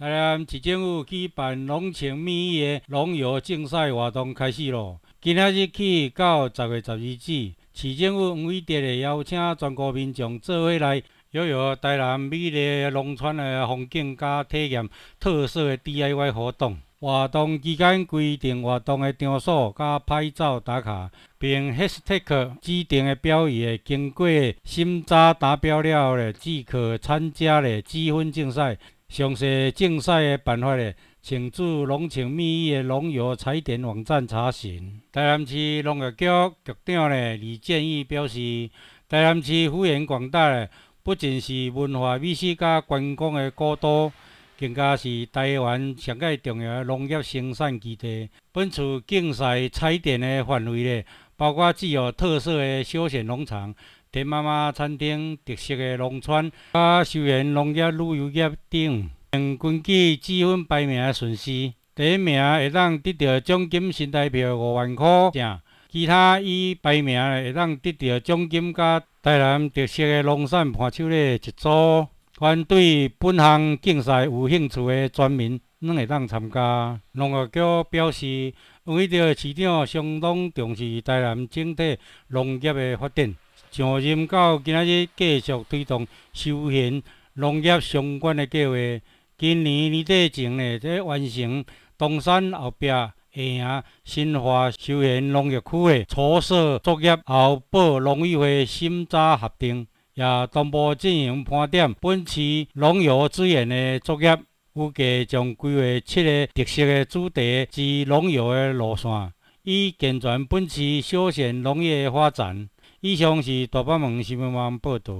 台南市政府举办“浓情蜜意”的农游竞赛活动开始咯。今仔日起到十月十二日，市政府委特的邀请全国民众做伙来，游游台南美丽农村的风景，加体验特色的 D.I.Y 活动。活动期间规定活动的场所，甲拍照打卡，并 hashtag 指定的标语，经过审查达标了，即可参加的积分竞赛。详细竞赛的办法咧，请至“龙情蜜意”的农药采点网站查询。台南市农业局局长咧李建义表示，台南市富源广大，不仅是文化美食甲观光的高度，更加是台湾上个重要的农业生产基地。本次竞赛采点的范围咧，包括具有特色的休闲农场。田妈妈餐厅特色的农产，佮休闲农业、旅游业等，根据积分排名顺序，第一名会当得到奖金新台币五万块正，其他以排名会当得到奖金，甲台南特色的农产伴手礼一组。凡对本项竞赛有兴趣的全民，拢会当参加。农业局表示，为着市场相当重视台南整体农业的发展。上任到今仔日，继续推动休闲农业相关的计划。今年年底前呢，即完成东山后壁下埕、新华休闲农业区的初设作业后报农委会审查核定，也同步进行盘点本市农游资源的作业，预计将规划七个特色的主题及农游的路线，以健全本市休闲农业的发展。以上是大八门新闻网报道。